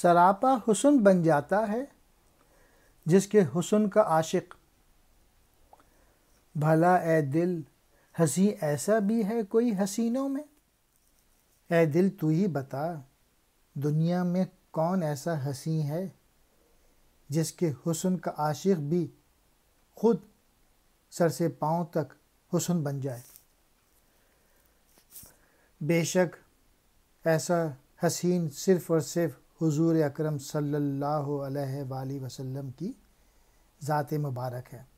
सरापा हुसन बन जाता है जिसके हुसन का आशिक भला ए दिल हसी ऐसा भी है कोई हसीनों में ए दिल तू ही बता दुनिया में कौन ऐसा हसी है जिसके हुसन का आशिक भी खुद सर से पाँव तक हुसन बन जाए बेशक ऐसा हसीन सिर्फ़ और सिर्फ हुजूर अकरम सल्लल्लाहु अलैहि वसल्लम की ज़ात मुबारक है